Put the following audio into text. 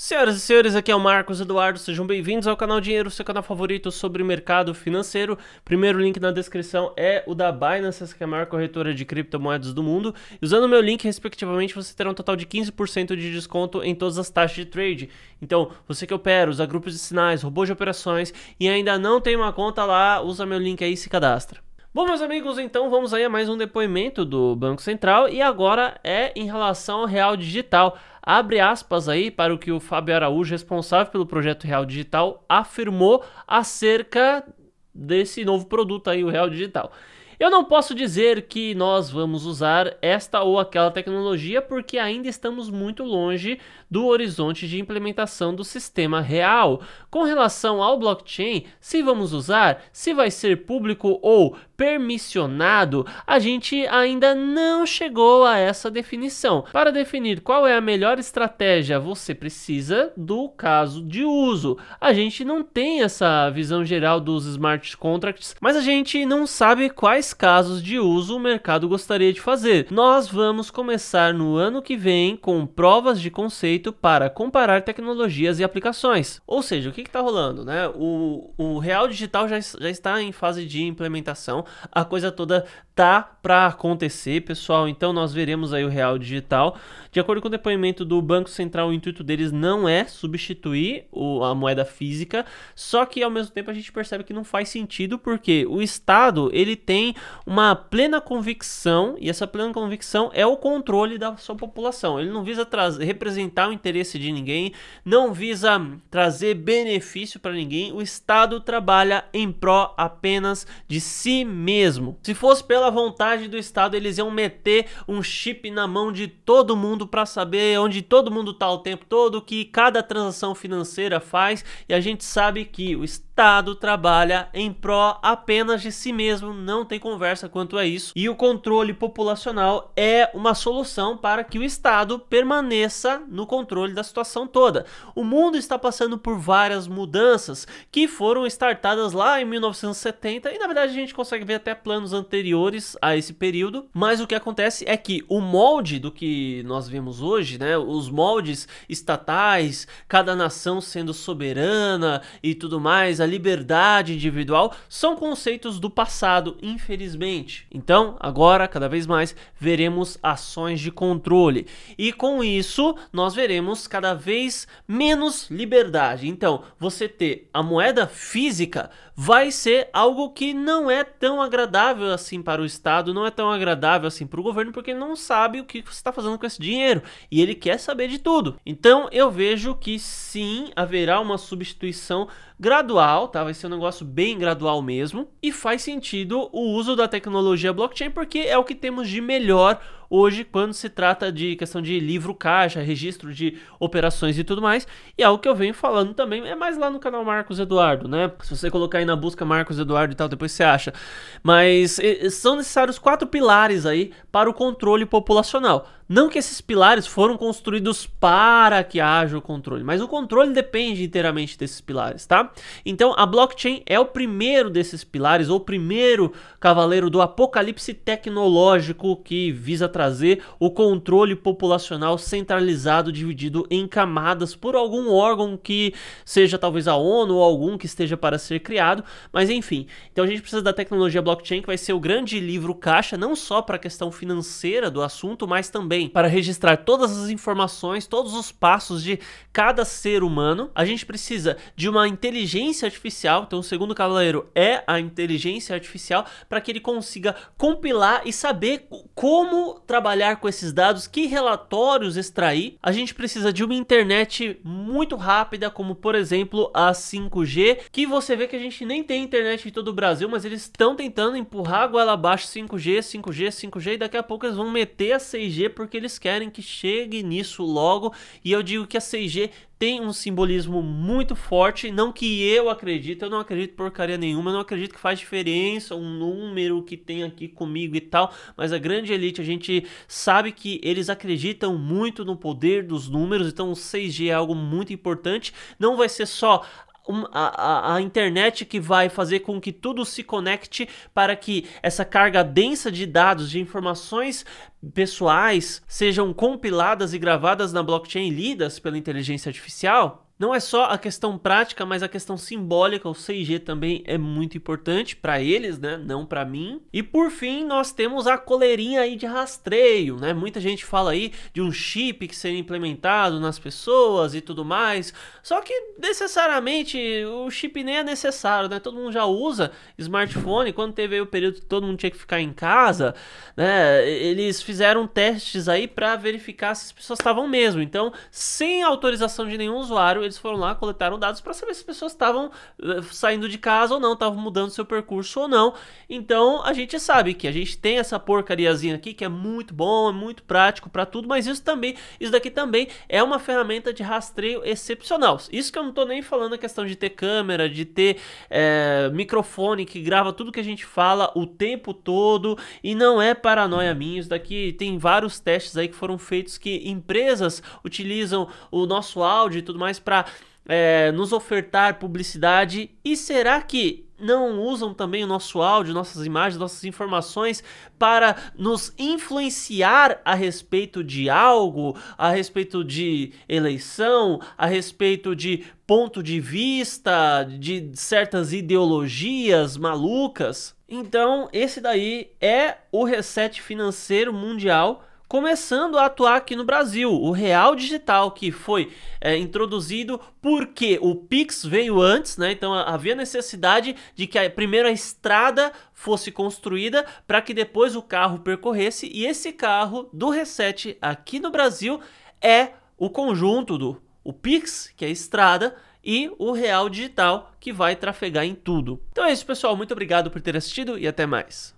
Senhoras e senhores, aqui é o Marcos Eduardo, sejam bem-vindos ao canal Dinheiro, seu canal favorito sobre mercado financeiro. Primeiro link na descrição é o da Binance, que é a maior corretora de criptomoedas do mundo. Usando o meu link, respectivamente, você terá um total de 15% de desconto em todas as taxas de trade. Então, você que opera, usa grupos de sinais, robôs de operações e ainda não tem uma conta lá, usa meu link aí e se cadastra. Bom, meus amigos, então vamos aí a mais um depoimento do Banco Central e agora é em relação ao real digital. Abre aspas aí para o que o Fábio Araújo, responsável pelo projeto Real Digital, afirmou acerca desse novo produto aí, o Real Digital. Eu não posso dizer que nós vamos usar esta ou aquela tecnologia porque ainda estamos muito longe do horizonte de implementação do sistema real. Com relação ao blockchain, se vamos usar, se vai ser público ou permissionado, a gente ainda não chegou a essa definição. Para definir qual é a melhor estratégia, você precisa do caso de uso. A gente não tem essa visão geral dos smart contracts, mas a gente não sabe quais quais casos de uso o mercado gostaria de fazer. Nós vamos começar no ano que vem com provas de conceito para comparar tecnologias e aplicações. Ou seja, o que está rolando? Né? O, o real digital já, já está em fase de implementação, a coisa toda tá para acontecer, pessoal. Então nós veremos aí o real digital. De acordo com o depoimento do Banco Central, o intuito deles não é substituir o, a moeda física, só que ao mesmo tempo a gente percebe que não faz sentido porque o Estado ele tem uma plena convicção, e essa plena convicção é o controle da sua população. Ele não visa trazer, representar o interesse de ninguém, não visa trazer benefício para ninguém. O Estado trabalha em pró apenas de si mesmo. Se fosse pela vontade do Estado, eles iam meter um chip na mão de todo mundo para saber onde todo mundo está o tempo todo, o que cada transação financeira faz, e a gente sabe que o Estado Estado trabalha em pró apenas de si mesmo, não tem conversa quanto a isso. E o controle populacional é uma solução para que o Estado permaneça no controle da situação toda. O mundo está passando por várias mudanças que foram startadas lá em 1970 e na verdade a gente consegue ver até planos anteriores a esse período, mas o que acontece é que o molde do que nós vemos hoje, né, os moldes estatais, cada nação sendo soberana e tudo mais, a liberdade individual são conceitos do passado, infelizmente. Então, agora, cada vez mais, veremos ações de controle. E com isso, nós veremos cada vez menos liberdade. Então, você ter a moeda física vai ser algo que não é tão agradável assim para o Estado, não é tão agradável assim para o governo, porque ele não sabe o que você está fazendo com esse dinheiro e ele quer saber de tudo. Então eu vejo que sim haverá uma substituição gradual, tá? Vai ser um negócio bem gradual mesmo e faz sentido o uso da tecnologia blockchain porque é o que temos de melhor hoje quando se trata de questão de livro caixa, registro de operações e tudo mais. E algo que eu venho falando também é mais lá no canal Marcos Eduardo, né? Se você colocar aí na busca Marcos Eduardo e tal, depois você acha. Mas são necessários quatro pilares aí para o controle populacional. Não que esses pilares foram construídos para que haja o controle, mas o controle depende inteiramente desses pilares, tá? Então a blockchain é o primeiro desses pilares, ou o primeiro cavaleiro do apocalipse tecnológico que visa trazer o controle populacional centralizado, dividido em camadas por algum órgão que seja talvez a ONU ou algum que esteja para ser criado, mas enfim. Então a gente precisa da tecnologia blockchain, que vai ser o grande livro caixa, não só para a questão financeira financeira do assunto, mas também para registrar todas as informações, todos os passos de cada ser humano. A gente precisa de uma inteligência artificial, então o segundo cavaleiro é a inteligência artificial, para que ele consiga compilar e saber como trabalhar com esses dados, que relatórios extrair. A gente precisa de uma internet muito rápida, como por exemplo a 5G, que você vê que a gente nem tem internet em todo o Brasil, mas eles estão tentando empurrar a goela abaixo 5G, 5G, 5G e daqui daqui a pouco eles vão meter a 6G porque eles querem que chegue nisso logo. E eu digo que a 6G tem um simbolismo muito forte, não que eu acredito, eu não acredito porcaria nenhuma, eu não acredito que faz diferença um número que tem aqui comigo e tal, mas a grande elite a gente sabe que eles acreditam muito no poder dos números, então o 6G é algo muito importante, não vai ser só um, a, a internet que vai fazer com que tudo se conecte para que essa carga densa de dados, de informações pessoais, sejam compiladas e gravadas na blockchain e lidas pela inteligência artificial? Não é só a questão prática, mas a questão simbólica, o 6G também é muito importante para eles, né? Não para mim. E por fim, nós temos a coleirinha aí de rastreio, né? Muita gente fala aí de um chip que seria implementado nas pessoas e tudo mais. Só que necessariamente o chip nem é necessário, né? Todo mundo já usa smartphone. Quando teve o período que todo mundo tinha que ficar em casa, né? Eles fizeram testes aí para verificar se as pessoas estavam mesmo. Então, sem autorização de nenhum usuário, eles foram lá, coletaram dados para saber se as pessoas estavam eh, saindo de casa ou não, estavam mudando seu percurso ou não. Então a gente sabe que a gente tem essa porcariazinha aqui que é muito bom, é muito prático para tudo, mas isso também, isso daqui também é uma ferramenta de rastreio excepcional. Isso que eu não tô nem falando a questão de ter câmera, de ter é, microfone que grava tudo que a gente fala o tempo todo e não é paranoia minha. Isso daqui tem vários testes aí que foram feitos que empresas utilizam o nosso áudio e tudo mais para para é, nos ofertar publicidade? E será que não usam também o nosso áudio, nossas imagens, nossas informações para nos influenciar a respeito de algo, a respeito de eleição, a respeito de ponto de vista, de certas ideologias malucas? Então, esse daí é o reset financeiro mundial começando a atuar aqui no Brasil. O real digital que foi é, introduzido porque o Pix veio antes, né? Então havia necessidade de que a, primeiro a estrada fosse construída para que depois o carro percorresse e esse carro do reset aqui no Brasil é o conjunto do o Pix, que é a estrada, e o real digital que vai trafegar em tudo. Então é isso, pessoal. Muito obrigado por ter assistido e até mais.